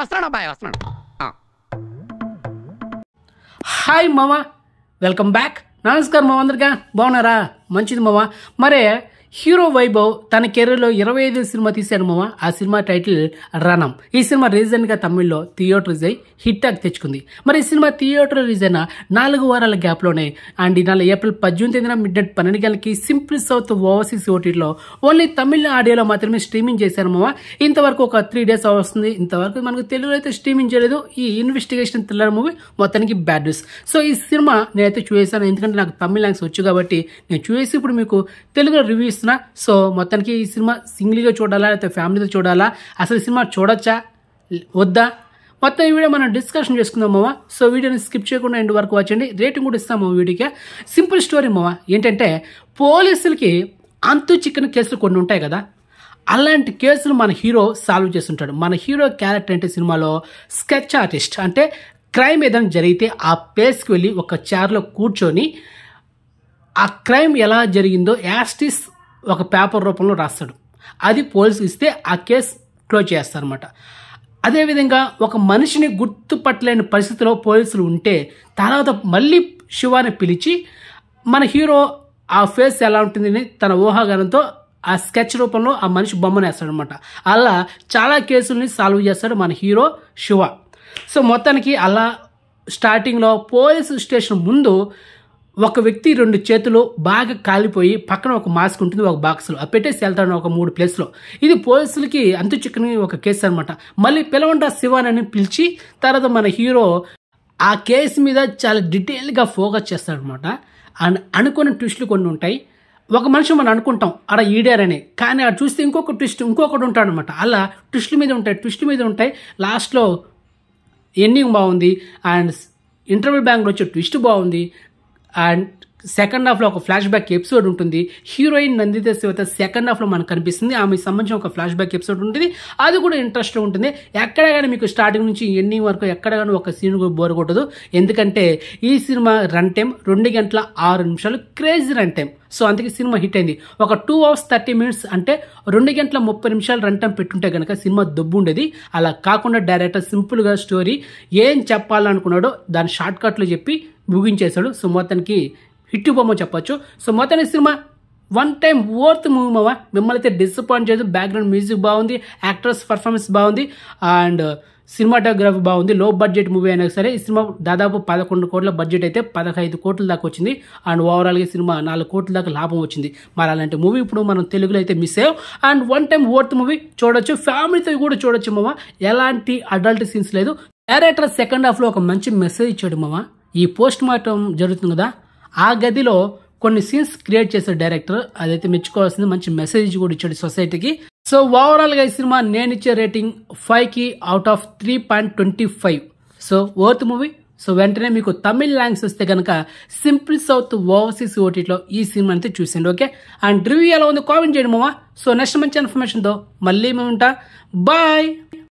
వస్తున్నాడు బాయ్ వస్తున్నాడు హాయ్ మామ వెల్కమ్ బ్యాక్ నమస్కారం మామ అందరికీ బాగున్నారా మంచిది మామ మరే హీరో వైభవ్ తన కెరీర్లో ఇరవై ఐదు సినిమా తీశాడు మామ ఆ సినిమా టైటిల్ రణం ఈ సినిమా రీసెంట్గా తమిళ్లో థియేటర్ అయి హిట్ టాక్ తెచ్చుకుంది మరి ఈ సినిమా థియేటర్ అయిన నాలుగు వారాల గ్యాప్లోనే అండ్ ఈ నెల ఏప్రిల్ పద్దెనిమిది తేదీన మిడ్ నైట్ పన్నెండు గంటలకి సింపుల్ సౌత్ ఓవర్సీస్ ఓటీలో ఓన్లీ తమిళ ఆడియోలో మాత్రమే స్ట్రీమింగ్ చేశారు మామ ఇంతవరకు ఒక త్రీ డేస్ వస్తుంది ఇంతవరకు మనకు తెలుగులో అయితే స్ట్రీమింగ్ చేయలేదు ఈ ఇన్వెస్టిగేషన్ థ్రిల్లర్ మూవీ మొత్తానికి బ్యాడ్ న్యూస్ సో ఈ సినిమా నేనైతే చూసాను ఎందుకంటే నాకు తమిళ లాంగ్స్ వచ్చు కాబట్టి నేను చూసి ఇప్పుడు మీకు తెలుగు రివ్యూస్ అనిపిస్తున్నా సో మొత్తానికి ఈ సినిమా సింగిల్గా చూడాలా లేకపోతే ఫ్యామిలీతో చూడాలా అసలు ఈ సినిమా చూడొచ్చా వద్దా మొత్తం ఈ వీడియో మనం డిస్కషన్ చేసుకుందాం మామ సో వీడియోని స్కిప్ చేయకుండా ఎండ్ వరకు వచ్చండి రేటింగ్ కూడా ఇస్తాం వీడియోకి సింపుల్ స్టోరీ మావా ఏంటంటే పోలీసులకి అంతు చిక్కని కేసులు కొన్ని ఉంటాయి కదా అలాంటి కేసులు మన హీరో సాల్వ్ చేస్తుంటాడు మన హీరో క్యారెక్టర్ అంటే సినిమాలో స్కెచ్ ఆర్టిస్ట్ అంటే క్రైమ్ ఏదైనా జరిగితే ఆ ప్లేస్కి వెళ్ళి ఒక చైర్లో కూర్చొని ఆ క్రైమ్ ఎలా జరిగిందో యాస్టిస్ ఒక పేపర్ రూపంలో రాస్తాడు అది పోలీసు ఇస్తే ఆ కేసు క్లోజ్ చేస్తారనమాట అదేవిధంగా ఒక మనిషిని గుర్తుపట్టలేని పరిస్థితిలో పోలీసులు ఉంటే తర్వాత మళ్ళీ శివాని పిలిచి మన హీరో ఆ ఫేస్ ఎలా ఉంటుందని తన ఊహాగానంతో ఆ స్కెచ్ రూపంలో ఆ మనిషి బొమ్మను వేస్తాడనమాట అలా చాలా కేసుల్ని సాల్వ్ చేస్తాడు మన హీరో శివ సో మొత్తానికి అలా స్టార్టింగ్లో పోలీస్ స్టేషన్ ముందు ఒక వ్యక్తి రెండు చేతులు బాగా కాలిపోయి పక్కన ఒక మాస్క్ ఉంటుంది ఒక బాక్స్లో పెట్టేసి వెళ్తాడు ఒక మూడు ప్లేస్లో ఇది పోలీసులకి అంతు చిక్కని ఒక కేసు అనమాట మళ్ళీ పిలవండా శివాన్ అని పిలిచి తర్వాత మన హీరో ఆ కేసు మీద చాలా డీటెయిల్గా ఫోకస్ చేస్తాడనమాట అండ్ అనుకున్న ట్విస్టులు కొన్ని ఉంటాయి ఒక మనిషి మనం అనుకుంటాం అడ ఈడారని కానీ అక్కడ చూస్తే ఇంకొక ట్విస్ట్ ఇంకొకటి ఉంటాడనమాట అలా ట్విస్టుల మీద ఉంటాయి ట్విస్ట్ మీద ఉంటాయి లాస్ట్లో ఎన్నింగ్ బాగుంది అండ్ ఇంటర్వ్యూ బ్యాంక్లో వచ్చే ట్విస్ట్ బాగుంది and సెకండ్ హాఫ్లో ఒక ఫ్లాష్ బ్యాక్ ఎపిసోడ్ ఉంటుంది హీరోయిన్ నందిత శివత సెకండ్ హాఫ్లో మనకు కనిపిస్తుంది ఆమె సంబంధించిన ఒక ఫ్లాష్ బ్యాక్ ఎపిసోడ్ ఉంటుంది అది కూడా ఇంట్రెస్ట్గా ఉంటుంది ఎక్కడ కానీ మీకు స్టార్టింగ్ నుంచి ఎండింగ్ వరకు ఎక్కడ కానీ ఒక సీన్ బోర్ కొట్టదు ఎందుకంటే ఈ సినిమా రన్ టైం రెండు గంటల ఆరు నిమిషాలు క్రేజీ రన్ టైం సో అందుకే సినిమా హిట్ అయింది ఒక టూ అవర్స్ థర్టీ మినిట్స్ అంటే రెండు గంటల ముప్పై నిమిషాలు రన్ టైం పెట్టుంటే కనుక సినిమా దుబ్బు ఉండేది అలా కాకుండా డైరెక్టర్ సింపుల్గా స్టోరీ ఏం చెప్పాలనుకున్నాడో దాని షార్ట్ కట్లో చెప్పి ముగించేశాడు సో మొత్తానికి హిట్ బొమ్మ చెప్పొచ్చు సో మొత్తం cinema one time worth movie మామ మిమ్మల్ని అయితే డిసప్పాయింట్ చేయదు బ్యాక్గ్రౌండ్ మ్యూజిక్ బాగుంది యాక్టర్స్ పర్ఫార్మెన్స్ బాగుంది అండ్ సినిమాటోగ్రఫీ బాగుంది లో బడ్జెట్ మూవీ అయినా సరే ఈ సినిమా దాదాపు పదకొండు కోట్ల బడ్జెట్ అయితే పదహైదు కోట్ల దాకా వచ్చింది అండ్ ఓవరాల్గా సినిమా నాలుగు కోట్ల దాకా లాభం వచ్చింది మరి అలాంటి మూవీ ఇప్పుడు మనం తెలుగులో అయితే మిస్ అయ్యాం and one time worth movie చూడొచ్చు ఫ్యామిలీతో కూడా చూడొచ్చు మామ ఎలాంటి అడల్ట్ సీన్స్ లేదు డైరెక్టర్ సెకండ్ హాఫ్లో ఒక మంచి మెసేజ్ ఇచ్చాడు మామ ఈ పోస్ట్ మార్టం జరుగుతుంది కదా ఆ గదిలో కొన్ని సీన్స్ క్రియేట్ చేశాడు డైరెక్టర్ అదైతే మెచ్చుకోవాల్సింది మంచి మెసేజ్ కూడా ఇచ్చాడు సొసైటీకి సో ఓవరాల్గా ఈ సినిమా నేను ఇచ్చే రేటింగ్ ఫైవ్కి out of three point twenty five so worth movie so వెంటనే మీకు తమిళ్ లాంగ్స్ వస్తే కనుక సింపుల్ సౌత్ ఓవర్సీస్ ఓటీలో ఈ సినిమా అయితే చూసండి ఓకే అండ్ రివ్యూ ఎలా ఉందో కామెంట్ చేయండి మామా సో నెక్స్ట్ మంచి ఇన్ఫర్మేషన్తో మళ్ళీ మేము ఉంటా బాయ్